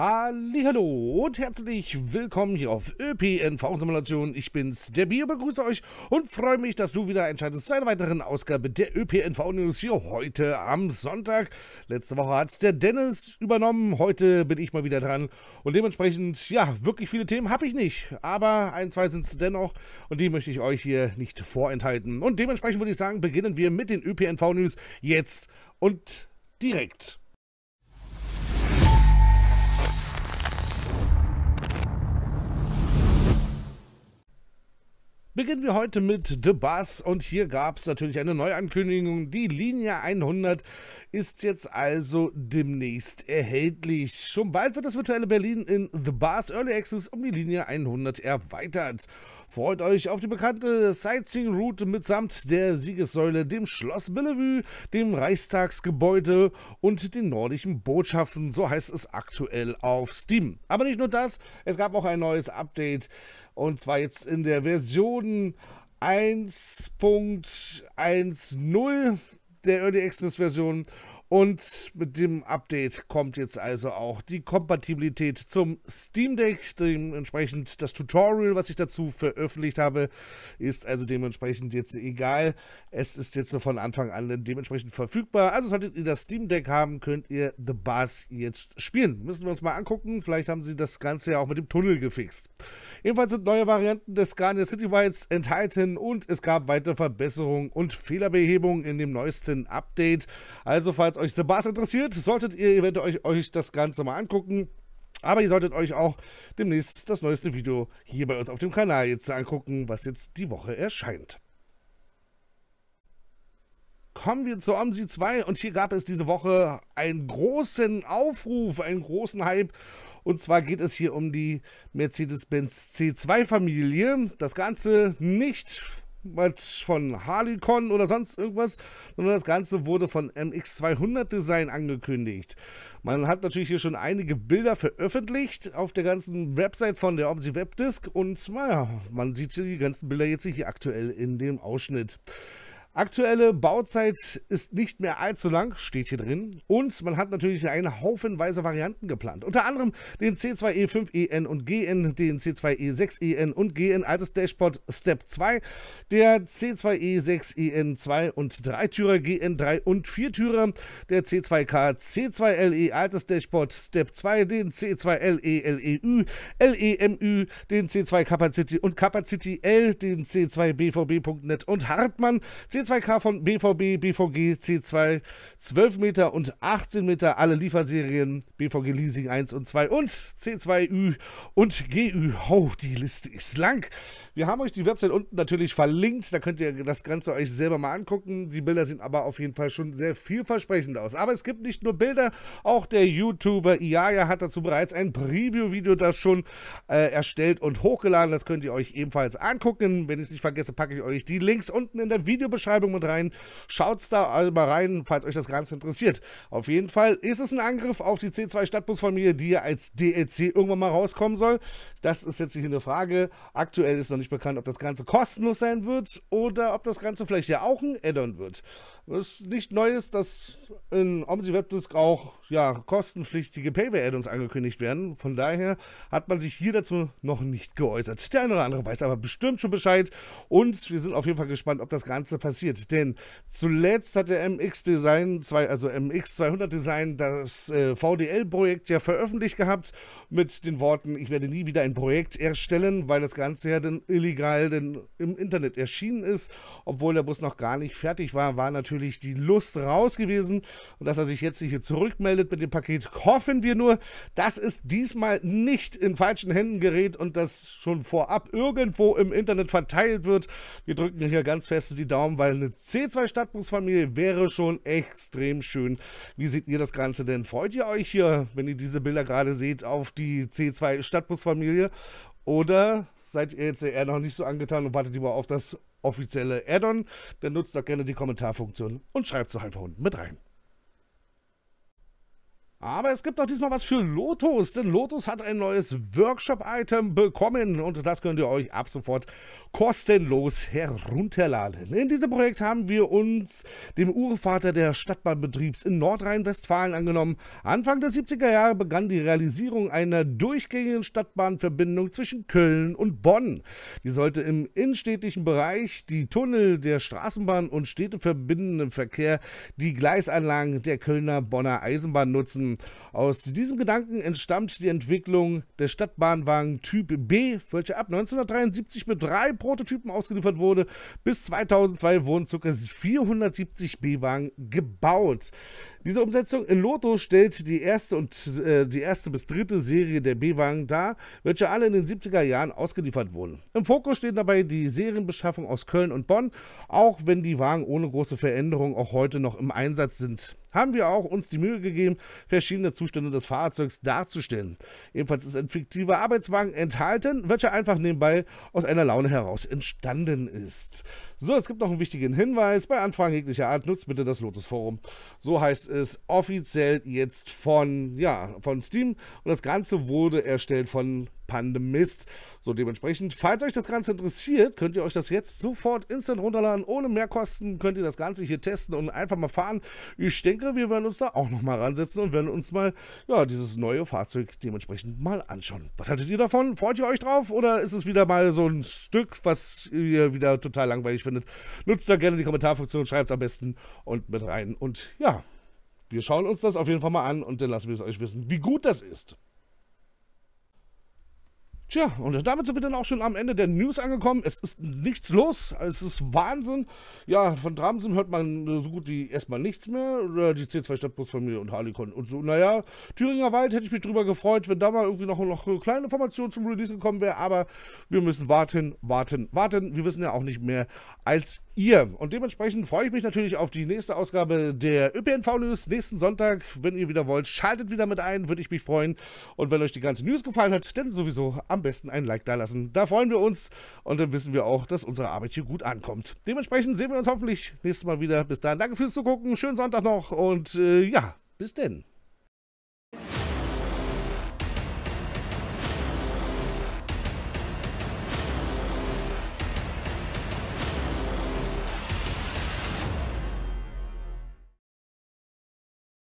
Hallo und herzlich willkommen hier auf ÖPNV Simulation. Ich bin's, der Bier, begrüße euch und freue mich, dass du wieder entscheidest zu einer weiteren Ausgabe der ÖPNV News hier heute am Sonntag. Letzte Woche hat's der Dennis übernommen, heute bin ich mal wieder dran und dementsprechend, ja, wirklich viele Themen habe ich nicht, aber ein, zwei sind's dennoch und die möchte ich euch hier nicht vorenthalten. Und dementsprechend würde ich sagen, beginnen wir mit den ÖPNV News jetzt und direkt. Beginnen wir heute mit The Bus und hier gab es natürlich eine Neuankündigung. Die Linie 100 ist jetzt also demnächst erhältlich. Schon bald wird das virtuelle Berlin in The Bus Early Access um die Linie 100 erweitert. Freut euch auf die bekannte Sightseeing-Route mitsamt der Siegessäule, dem Schloss Bellevue, dem Reichstagsgebäude und den nordischen Botschaften. So heißt es aktuell auf Steam. Aber nicht nur das, es gab auch ein neues Update und zwar jetzt in der Version 1.10 der Early Access Version und mit dem Update kommt jetzt also auch die Kompatibilität zum Steam Deck. Dementsprechend das Tutorial, was ich dazu veröffentlicht habe, ist also dementsprechend jetzt egal. Es ist jetzt von Anfang an dementsprechend verfügbar. Also solltet ihr das Steam Deck haben, könnt ihr The Buzz jetzt spielen. Müssen wir uns mal angucken. Vielleicht haben sie das Ganze ja auch mit dem Tunnel gefixt. Jedenfalls sind neue Varianten des Scania City Citywides enthalten und es gab weitere Verbesserungen und Fehlerbehebungen in dem neuesten Update. Also falls falls euch The Bars interessiert, solltet ihr eventuell euch, euch das Ganze mal angucken. Aber ihr solltet euch auch demnächst das neueste Video hier bei uns auf dem Kanal jetzt angucken, was jetzt die Woche erscheint. Kommen wir zu OMSI 2 und hier gab es diese Woche einen großen Aufruf, einen großen Hype. Und zwar geht es hier um die Mercedes-Benz C2-Familie. Das Ganze nicht was von Harleycon oder sonst irgendwas, sondern das Ganze wurde von MX200 Design angekündigt. Man hat natürlich hier schon einige Bilder veröffentlicht auf der ganzen Website von der Omsi Webdisk und naja, man sieht hier die ganzen Bilder jetzt hier aktuell in dem Ausschnitt. Aktuelle Bauzeit ist nicht mehr allzu lang, steht hier drin. Und man hat natürlich eine Haufenweise Varianten geplant. Unter anderem den C2E5EN e und GN, den C2E6EN e und GN, altes Dashboard Step 2, der C2E6EN e 2 und 3-Türer, GN3 und 4-Türer, der C2K C2LE, altes Dashboard Step 2, den c 2 leleu LEMU, den C2 Capacity und Capacity L, den C2 BVB.net und Hartmann, C2 C2K von BVB, BVG C2, 12 Meter und 18 Meter, alle Lieferserien, BVG Leasing 1 und 2 und C2Ü und GÜ. Oh, die Liste ist lang. Wir haben euch die Website unten natürlich verlinkt, da könnt ihr das Ganze euch selber mal angucken. Die Bilder sehen aber auf jeden Fall schon sehr vielversprechend aus. Aber es gibt nicht nur Bilder, auch der YouTuber Iaya hat dazu bereits ein Preview-Video, das schon äh, erstellt und hochgeladen. Das könnt ihr euch ebenfalls angucken. Wenn ich es nicht vergesse, packe ich euch die Links unten in der Videobeschreibung Beschreibung mit rein. Schaut's da mal rein, falls euch das Ganze interessiert. Auf jeden Fall ist es ein Angriff auf die C2 Stadtbusfamilie, die ja als DLC e irgendwann mal rauskommen soll. Das ist jetzt hier eine Frage. Aktuell ist noch nicht bekannt, ob das Ganze kostenlos sein wird oder ob das Ganze vielleicht ja auch ein Addon wird. Das ist nicht Neues, dass in Omsi Webdisk auch ja, kostenpflichtige Payware-Addons angekündigt werden. Von daher hat man sich hier dazu noch nicht geäußert. Der eine oder andere weiß aber bestimmt schon Bescheid und wir sind auf jeden Fall gespannt, ob das Ganze passiert interessiert, denn zuletzt hat der MX Design, zwei, also MX 200 Design, das äh, VDL-Projekt ja veröffentlicht gehabt mit den Worten, ich werde nie wieder ein Projekt erstellen, weil das Ganze ja dann illegal denn im Internet erschienen ist. Obwohl der Bus noch gar nicht fertig war, war natürlich die Lust raus gewesen. Und dass er sich jetzt hier zurückmeldet mit dem Paket, hoffen wir nur, dass es diesmal nicht in falschen Händen gerät und das schon vorab irgendwo im Internet verteilt wird. Wir drücken hier ganz fest die Daumen, weil weil eine C2-Stadtbusfamilie wäre schon extrem schön. Wie seht ihr das Ganze denn? Freut ihr euch hier, wenn ihr diese Bilder gerade seht, auf die C2-Stadtbusfamilie? Oder seid ihr jetzt eher noch nicht so angetan und wartet lieber auf das offizielle Addon, dann nutzt doch gerne die Kommentarfunktion und schreibt es doch einfach unten mit rein. Aber es gibt auch diesmal was für Lotus, denn Lotus hat ein neues Workshop-Item bekommen und das könnt ihr euch ab sofort kostenlos herunterladen. In diesem Projekt haben wir uns dem Urvater der Stadtbahnbetriebs in Nordrhein-Westfalen angenommen. Anfang der 70er Jahre begann die Realisierung einer durchgängigen Stadtbahnverbindung zwischen Köln und Bonn. Die sollte im innenstädtischen Bereich die Tunnel der Straßenbahn und Städte verbindenden Verkehr, die Gleisanlagen der Kölner Bonner Eisenbahn nutzen lassen. Aus diesem Gedanken entstammt die Entwicklung der Stadtbahnwagen Typ B, welcher ab 1973 mit drei Prototypen ausgeliefert wurde. Bis 2002 wurden ca. 470 B-Wagen gebaut. Diese Umsetzung in Lotto stellt die erste und äh, die erste bis dritte Serie der B-Wagen dar, welche alle in den 70er Jahren ausgeliefert wurden. Im Fokus stehen dabei die Serienbeschaffung aus Köln und Bonn, auch wenn die Wagen ohne große Veränderung auch heute noch im Einsatz sind haben wir auch uns die Mühe gegeben, verschiedene Zustände des Fahrzeugs darzustellen. Ebenfalls ist ein fiktiver Arbeitswagen enthalten, welcher einfach nebenbei aus einer Laune heraus entstanden ist. So, es gibt noch einen wichtigen Hinweis. Bei Anfragen jeglicher Art nutzt bitte das Lotus Forum. So heißt es offiziell jetzt von, ja, von Steam. Und das Ganze wurde erstellt von Pandemist. So dementsprechend, falls euch das Ganze interessiert, könnt ihr euch das jetzt sofort instant runterladen. Ohne Mehrkosten könnt ihr das Ganze hier testen und einfach mal fahren. Ich denke, wir werden uns da auch nochmal ransetzen und werden uns mal ja, dieses neue Fahrzeug dementsprechend mal anschauen. Was haltet ihr davon? Freut ihr euch drauf oder ist es wieder mal so ein Stück, was ihr wieder total langweilig findet? Nutzt da gerne die Kommentarfunktion, schreibt es am besten und mit rein. Und ja, wir schauen uns das auf jeden Fall mal an und dann lassen wir es euch wissen, wie gut das ist. Tja, und damit sind wir dann auch schon am Ende der News angekommen. Es ist nichts los, es ist Wahnsinn. Ja, von Dramsen hört man so gut wie erstmal nichts mehr. Oder die C2 Stadtbusfamilie und Harlequin und so. Naja, Thüringer Wald hätte ich mich drüber gefreut, wenn da mal irgendwie noch, noch eine kleine Information zum Release gekommen wäre. Aber wir müssen warten, warten, warten. Wir wissen ja auch nicht mehr als ihr. Und dementsprechend freue ich mich natürlich auf die nächste Ausgabe der ÖPNV-News nächsten Sonntag. Wenn ihr wieder wollt, schaltet wieder mit ein, würde ich mich freuen. Und wenn euch die ganze News gefallen hat, dann sowieso am am besten ein Like da lassen. Da freuen wir uns und dann wissen wir auch, dass unsere Arbeit hier gut ankommt. Dementsprechend sehen wir uns hoffentlich nächstes Mal wieder. Bis dahin, danke fürs Zugucken, schönen Sonntag noch und äh, ja, bis denn.